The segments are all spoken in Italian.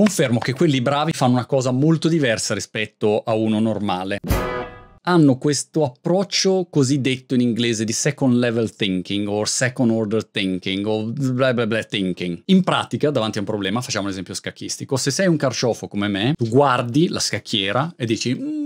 Confermo che quelli bravi fanno una cosa molto diversa rispetto a uno normale. Hanno questo approccio cosiddetto in inglese di second level thinking o second order thinking o bla bla bla thinking. In pratica, davanti a un problema, facciamo un esempio scacchistico, se sei un carciofo come me, tu guardi la scacchiera e dici mm,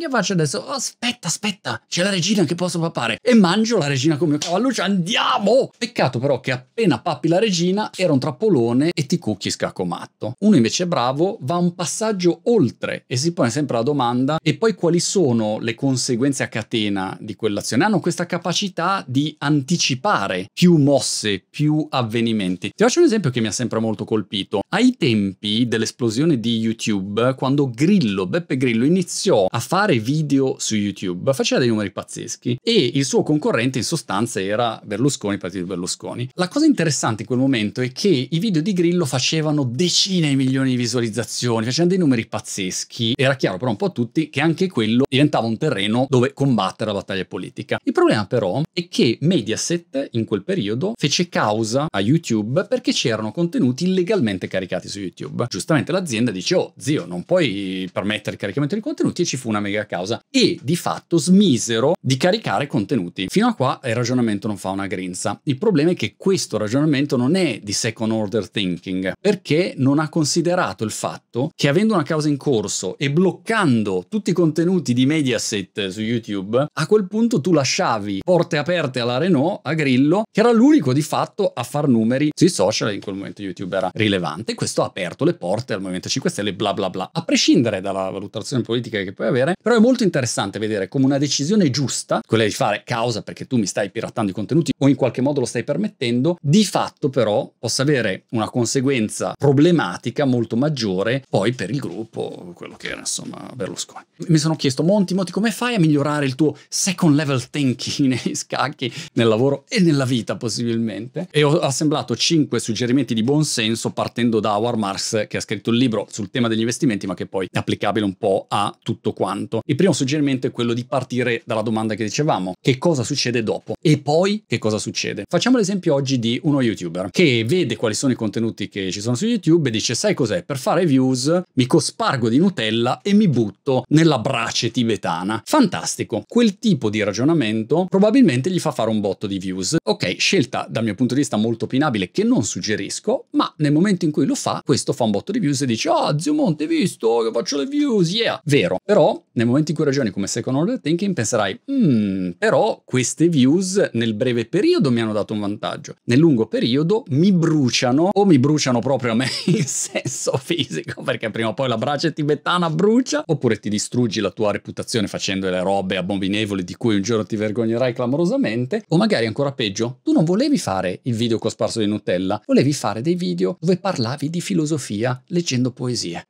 che faccio adesso? Oh, aspetta, aspetta, c'è la regina che posso pappare. E mangio la regina con mio cavalluccio, andiamo! Peccato però che appena pappi la regina era un trappolone e ti cucchi scacomatto. Uno invece bravo va un passaggio oltre e si pone sempre la domanda e poi quali sono le conseguenze a catena di quell'azione? Hanno questa capacità di anticipare più mosse, più avvenimenti. Ti faccio un esempio che mi ha sempre molto colpito. Ai tempi dell'esplosione di YouTube, quando Grillo, Beppe Grillo, iniziò a fare fare video su YouTube faceva dei numeri pazzeschi e il suo concorrente in sostanza era Berlusconi, partito Berlusconi. La cosa interessante in quel momento è che i video di Grillo facevano decine di milioni di visualizzazioni, facevano dei numeri pazzeschi. Era chiaro però un po' a tutti che anche quello diventava un terreno dove combattere la battaglia politica. Il problema però è che Mediaset in quel periodo fece causa a YouTube perché c'erano contenuti illegalmente caricati su YouTube. Giustamente l'azienda dice, oh zio, non puoi permettere il caricamento di contenuti e ci fu una mega a causa e di fatto smisero di caricare contenuti. Fino a qua il ragionamento non fa una grinza. Il problema è che questo ragionamento non è di second order thinking perché non ha considerato il fatto che avendo una causa in corso e bloccando tutti i contenuti di Mediaset su YouTube, a quel punto tu lasciavi porte aperte alla Renault, a Grillo, che era l'unico di fatto a far numeri sui social, in quel momento YouTube era rilevante, questo ha aperto le porte al Movimento 5 Stelle, bla bla bla, a prescindere dalla valutazione politica che puoi avere, però è molto interessante vedere come una decisione giusta, quella di fare causa perché tu mi stai piratando i contenuti o in qualche modo lo stai permettendo, di fatto però possa avere una conseguenza problematica molto maggiore poi per il gruppo, quello che era insomma Berlusconi. Mi sono chiesto, Monti, Monti, come fai a migliorare il tuo second level thinking nei scacchi, nel lavoro e nella vita possibilmente? E ho assemblato cinque suggerimenti di buon senso partendo da Howard Marks che ha scritto il libro sul tema degli investimenti ma che poi è applicabile un po' a tutto quanto il primo suggerimento è quello di partire dalla domanda che dicevamo, che cosa succede dopo e poi che cosa succede. Facciamo l'esempio oggi di uno youtuber che vede quali sono i contenuti che ci sono su YouTube e dice sai cos'è, per fare views mi cospargo di Nutella e mi butto nella brace tibetana. Fantastico, quel tipo di ragionamento probabilmente gli fa fare un botto di views. Ok, scelta dal mio punto di vista molto opinabile che non suggerisco, ma nel momento in cui lo fa, questo fa un botto di views e dice ah oh, zio Monte hai visto che faccio le views, yeah. Vero, però nel momento in cui ragioni come second order thinking penserai, mm, però queste views nel breve periodo mi hanno dato un vantaggio, nel lungo periodo mi bruciano o mi bruciano proprio a me in senso fisico perché prima o poi la brace tibetana brucia oppure ti distruggi la tua reputazione facendo le robe abominevoli di cui un giorno ti vergognerai clamorosamente o magari ancora peggio, tu non volevi fare il video cosparso di Nutella, volevi fare dei video dove parlavi di filosofia leggendo poesie.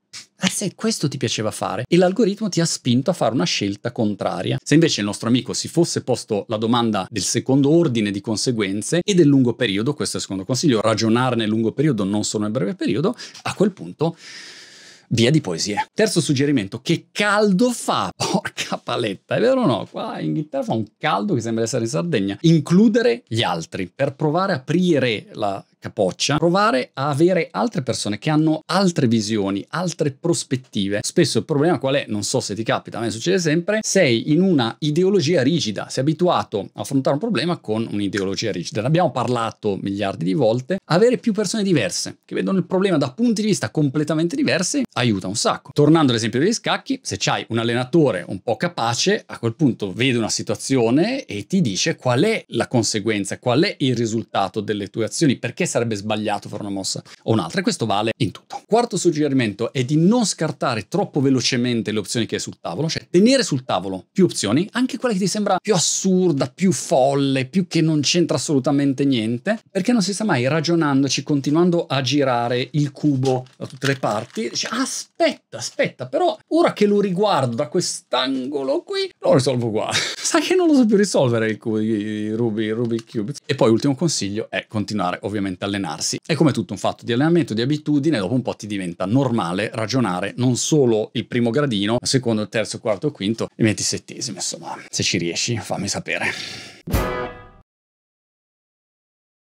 Ah, eh se questo ti piaceva fare e l'algoritmo ti ha spinto a fare una scelta contraria. Se invece il nostro amico si fosse posto la domanda del secondo ordine di conseguenze e del lungo periodo, questo è il secondo consiglio, ragionare nel lungo periodo, non solo nel breve periodo, a quel punto via di poesie. Terzo suggerimento, che caldo fa? Porca paletta, è vero o no? Qua in Inghilterra fa un caldo che sembra essere in Sardegna. Includere gli altri per provare a aprire la capoccia, provare a avere altre persone che hanno altre visioni, altre prospettive. Spesso il problema qual è? Non so se ti capita, a me succede sempre, sei in una ideologia rigida, sei abituato a affrontare un problema con un'ideologia rigida. Ne abbiamo parlato miliardi di volte, avere più persone diverse che vedono il problema da punti di vista completamente diversi aiuta un sacco. Tornando all'esempio degli scacchi, se c'hai un allenatore un po' capace, a quel punto vede una situazione e ti dice qual è la conseguenza, qual è il risultato delle tue azioni, perché sarebbe sbagliato fare una mossa o un'altra e questo vale in tutto. Quarto suggerimento è di non scartare troppo velocemente le opzioni che hai sul tavolo, cioè tenere sul tavolo più opzioni, anche quella che ti sembra più assurda, più folle, più che non c'entra assolutamente niente, perché non si sa mai ragionandoci, continuando a girare il cubo da tutte le parti, dici aspetta, aspetta, però ora che lo riguardo da quest'angolo qui, lo risolvo qua. Sai che non lo so più risolvere il cubo di Ruby, Ruby Cube. E poi ultimo consiglio è continuare ovviamente semplicemente allenarsi. È come tutto un fatto di allenamento, di abitudine, dopo un po' ti diventa normale ragionare non solo il primo gradino, ma secondo, terzo, quarto, quinto e ventisettesimo, insomma, se ci riesci fammi sapere.